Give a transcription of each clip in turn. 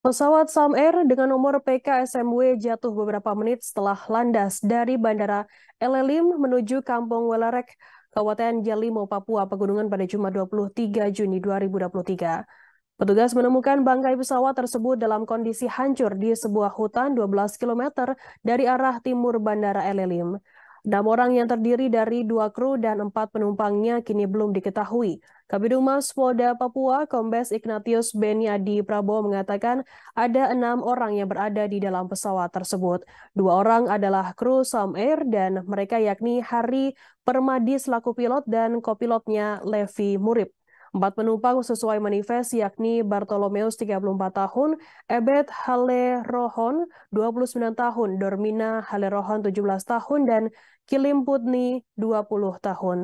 Pesawat Sam Air dengan nomor PKSMW jatuh beberapa menit setelah landas dari Bandara Elelim menuju Kampung Welarek, Kabupaten Jalimo, Papua, Pegunungan pada Jumat 23 Juni 2023. Petugas menemukan bangkai pesawat tersebut dalam kondisi hancur di sebuah hutan 12 km dari arah timur Bandara Elelim. Enam orang yang terdiri dari dua kru dan empat penumpangnya kini belum diketahui. Kabid Humas Polda Papua, Kombes Ignatius Beniadi Prabowo mengatakan ada enam orang yang berada di dalam pesawat tersebut. Dua orang adalah kru Sam Air dan mereka yakni Hari Permadi selaku pilot dan kopilotnya Levi Murib. Empat penumpang sesuai manifest yakni Bartolomeus 34 tahun, Ebed Halerohon 29 tahun, Dormina Halerohon 17 tahun, dan Kilim Putni 20 tahun.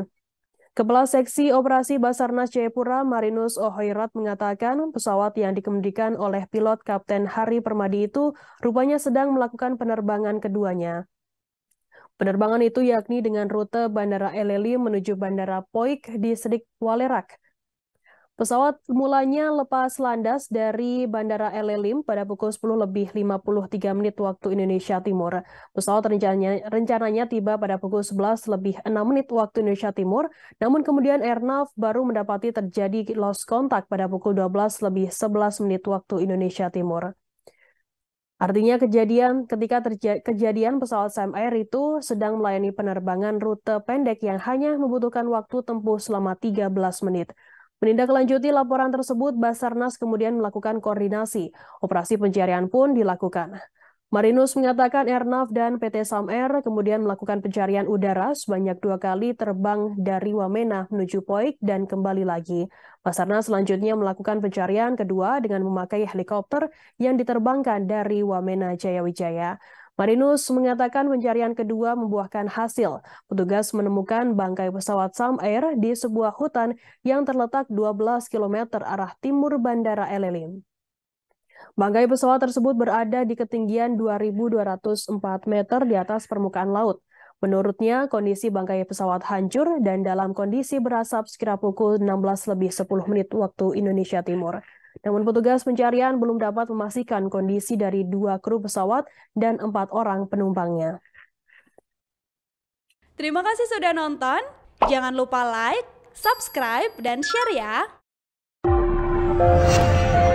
Kepala Seksi Operasi Basarnas Jayapura Marinus Ohoirat mengatakan pesawat yang dikemudikan oleh pilot Kapten Hari Permadi itu rupanya sedang melakukan penerbangan keduanya. Penerbangan itu yakni dengan rute Bandara Eleli menuju Bandara Poik di Sedik Walerak Pesawat mulanya lepas landas dari Bandara Elelim pada pukul 10 lebih 53 menit waktu Indonesia Timur. Pesawat rencananya, rencananya tiba pada pukul 11 lebih 6 menit waktu Indonesia Timur, namun kemudian Airnav baru mendapati terjadi lost contact pada pukul 12 lebih 11 menit waktu Indonesia Timur. Artinya kejadian ketika terja kejadian pesawat Sam Air itu sedang melayani penerbangan rute pendek yang hanya membutuhkan waktu tempuh selama 13 menit. Menindaklanjuti laporan tersebut, Basarnas kemudian melakukan koordinasi. Operasi pencarian pun dilakukan. Marinus mengatakan Airnav dan PT Sam kemudian melakukan pencarian udara sebanyak dua kali terbang dari Wamena menuju Poik dan kembali lagi. Basarnas selanjutnya melakukan pencarian kedua dengan memakai helikopter yang diterbangkan dari Wamena Jayawijaya. Marinus mengatakan pencarian kedua membuahkan hasil. Petugas menemukan bangkai pesawat Sam Air di sebuah hutan yang terletak 12 km arah timur Bandara Elelim. Bangkai pesawat tersebut berada di ketinggian 2.204 meter di atas permukaan laut. Menurutnya, kondisi bangkai pesawat hancur dan dalam kondisi berasap sekira pukul 16 lebih 10 menit waktu Indonesia Timur. Namun petugas pencarian belum dapat memastikan kondisi dari dua kru pesawat dan empat orang penumpangnya. Terima kasih sudah nonton. Jangan lupa like, subscribe, dan share ya.